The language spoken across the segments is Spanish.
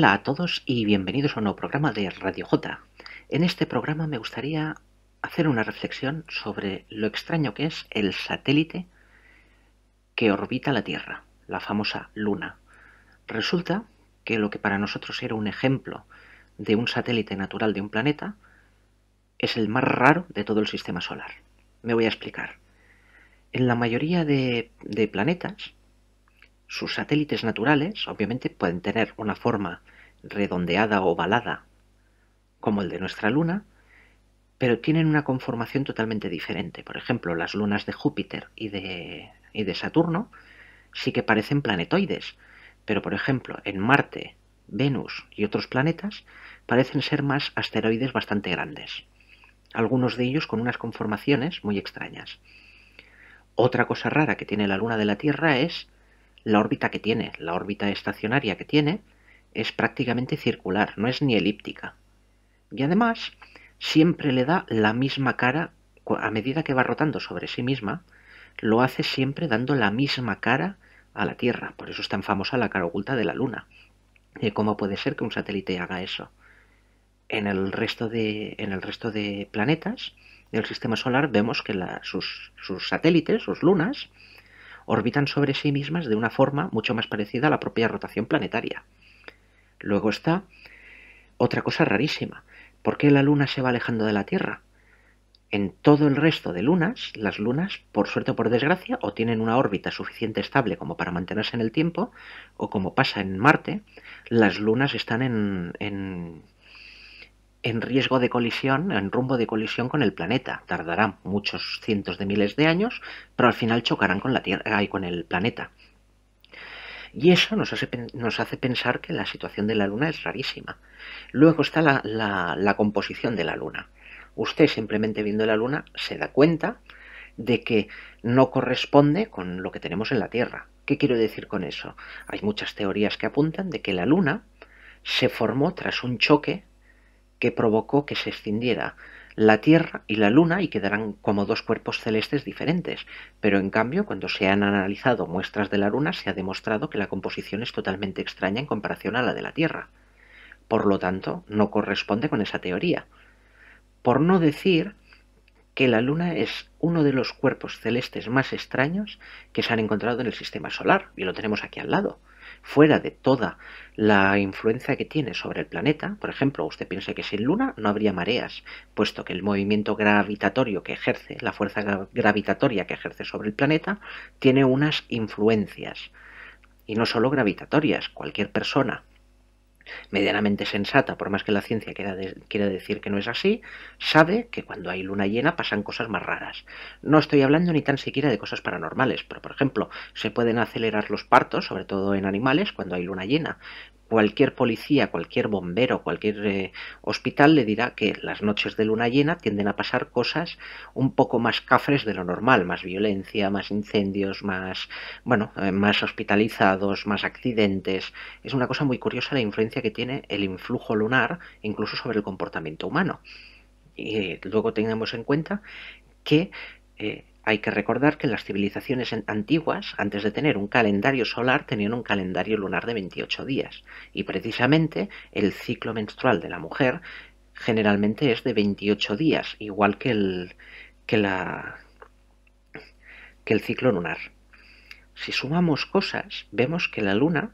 Hola a todos y bienvenidos a un nuevo programa de Radio J. En este programa me gustaría hacer una reflexión sobre lo extraño que es el satélite que orbita la Tierra, la famosa Luna. Resulta que lo que para nosotros era un ejemplo de un satélite natural de un planeta es el más raro de todo el sistema solar. Me voy a explicar. En la mayoría de, de planetas, sus satélites naturales obviamente pueden tener una forma redondeada o ovalada, como el de nuestra luna, pero tienen una conformación totalmente diferente. Por ejemplo, las lunas de Júpiter y de, y de Saturno sí que parecen planetoides, pero por ejemplo, en Marte, Venus y otros planetas parecen ser más asteroides bastante grandes, algunos de ellos con unas conformaciones muy extrañas. Otra cosa rara que tiene la Luna de la Tierra es la órbita que tiene, la órbita estacionaria que tiene, es prácticamente circular, no es ni elíptica. Y además, siempre le da la misma cara, a medida que va rotando sobre sí misma, lo hace siempre dando la misma cara a la Tierra. Por eso es tan famosa la cara oculta de la Luna. ¿Cómo puede ser que un satélite haga eso? En el resto de, en el resto de planetas del sistema solar vemos que sus satélites, sus lunas, orbitan sobre sí mismas de una forma mucho más parecida a la propia rotación planetaria. Luego está otra cosa rarísima. ¿Por qué la Luna se va alejando de la Tierra? En todo el resto de lunas, las lunas, por suerte o por desgracia, o tienen una órbita suficiente estable como para mantenerse en el tiempo, o como pasa en Marte, las lunas están en, en, en riesgo de colisión, en rumbo de colisión con el planeta. Tardarán muchos cientos de miles de años, pero al final chocarán con la Tierra y con el planeta. Y eso nos hace, pensar que la situación de la Luna es rarísima. Luego está la, la composición de la Luna. Usted simplemente viendo la Luna se da cuenta de que no corresponde con lo que tenemos en la Tierra. ¿Qué quiero decir con eso? Hay muchas teorías que apuntan de que la Luna se formó tras un choque que provocó que se escindiera la Tierra y la Luna y quedarán como dos cuerpos celestes diferentes, pero en cambio cuando se han analizado muestras de la Luna se ha demostrado que la composición es totalmente extraña en comparación a la de la Tierra. Por lo tanto, no corresponde con esa teoría. Por no decir que la Luna es uno de los cuerpos celestes más extraños que se han encontrado en el sistema solar, y lo tenemos aquí al lado fuera de toda la influencia que tiene sobre el planeta, por ejemplo, usted piensa que sin luna no habría mareas, puesto que el movimiento gravitatorio que ejerce, la fuerza gravitatoria que ejerce sobre el planeta, tiene unas influencias. Y no solo gravitatorias, cualquier persona medianamente sensata, por más que la ciencia quiera, decir que no es así, sabe que cuando hay luna llena pasan cosas más raras. No estoy hablando ni tan siquiera de cosas paranormales, pero por ejemplo, se pueden acelerar los partos, sobre todo en animales, cuando hay luna llena cualquier policía, cualquier bombero, cualquier eh, hospital le dirá que las noches de luna llena tienden a pasar cosas un poco más cafres de lo normal, más violencia, más incendios, más, bueno, eh, más hospitalizados, más accidentes. Es una cosa muy curiosa la influencia que tiene el influjo lunar incluso sobre el comportamiento humano. Y luego tengamos en cuenta que eh, hay que recordar que las civilizaciones antiguas, antes de tener un calendario solar, tenían un calendario lunar de 28 días, y precisamente el ciclo menstrual de la mujer generalmente es de 28 días, igual que el, que la, que el ciclo lunar. Si sumamos cosas, vemos que la luna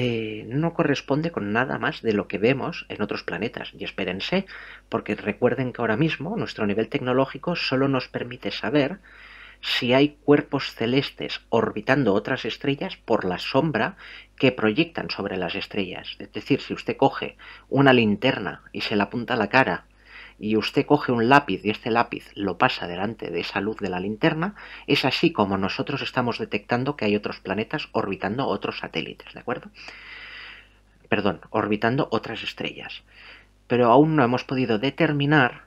eh, no corresponde con nada más de lo que vemos en otros planetas. Y espérense, porque recuerden que ahora mismo nuestro nivel tecnológico solo nos permite saber si hay cuerpos celestes orbitando otras estrellas por la sombra que proyectan sobre las estrellas. Es decir, si usted coge una linterna y se la apunta a la cara y usted coge un lápiz y este lápiz lo pasa delante de esa luz de la linterna, es así como nosotros estamos detectando que hay otros planetas orbitando otros satélites, ¿de acuerdo? Perdón, orbitando otras estrellas. Pero aún no hemos podido determinar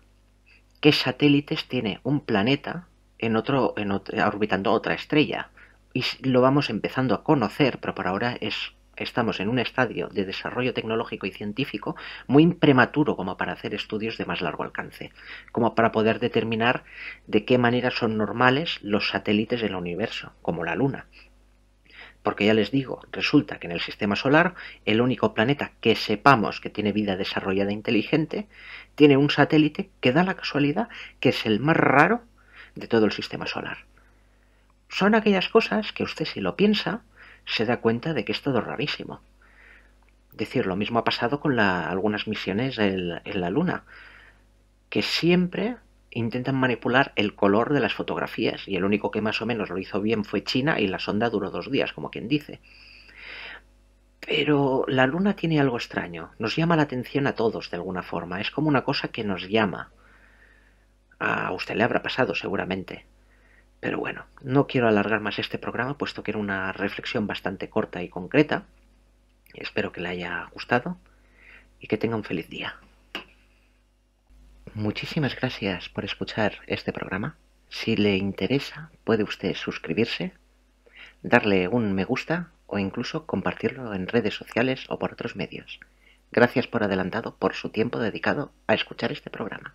qué satélites tiene un planeta en otro, en orbitando otra estrella. Y lo vamos empezando a conocer, pero por ahora es estamos en un estadio de desarrollo tecnológico y científico muy prematuro como para hacer estudios de más largo alcance, como para poder determinar de qué manera son normales los satélites del universo, como la Luna. Porque ya les digo, resulta que en el sistema solar el único planeta que sepamos que tiene vida desarrollada e inteligente tiene un satélite que da la casualidad que es el más raro de todo el sistema solar. Son aquellas cosas que usted si lo piensa se da cuenta de que es todo rarísimo. decir, lo mismo ha pasado con algunas misiones en la Luna, que siempre intentan manipular el color de las fotografías y el único que más o menos lo hizo bien fue China y la sonda duró dos días, como quien dice. Pero la luna tiene algo extraño, nos llama la atención a todos de alguna forma, es como una cosa que nos llama. A usted le habrá pasado seguramente. Pero bueno, no quiero alargar más este programa, puesto que era una reflexión bastante corta y concreta. Espero que le haya gustado y que tenga un feliz día. Muchísimas gracias por escuchar este programa. Si le interesa, puede usted suscribirse, darle un me gusta o incluso compartirlo en redes sociales o por otros medios. Gracias por adelantado por su tiempo dedicado a escuchar este programa.